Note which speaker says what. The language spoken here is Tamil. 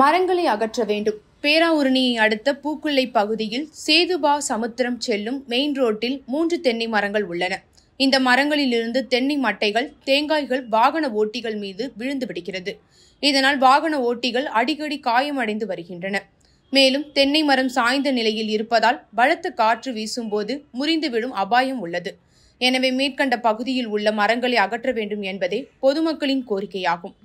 Speaker 1: மரங்களை அகற்ற வேண்டும் பேராவூரணியை அடுத்த பூக்குள்ளை பகுதியில் சேதுபா சமுத்திரம் செல்லும் மெயின் ரோட்டில் மூன்று தென்னை மரங்கள் உள்ளன இந்த மரங்களிலிருந்து தென்னை மட்டைகள் தேங்காய்கள் வாகன ஓட்டிகள் மீது விழுந்து விடுகிறது இதனால் வாகன ஓட்டிகள் அடிக்கடி காயமடைந்து வருகின்றன மேலும் தென்னை மரம் சாய்ந்த நிலையில் இருப்பதால் பலத்த காற்று வீசும்போது முறிந்துவிடும் அபாயம் உள்ளது எனவே மேற்கண்ட பகுதியில் உள்ள மரங்களை அகற்ற வேண்டும் என்பதே பொதுமக்களின் கோரிக்கையாகும்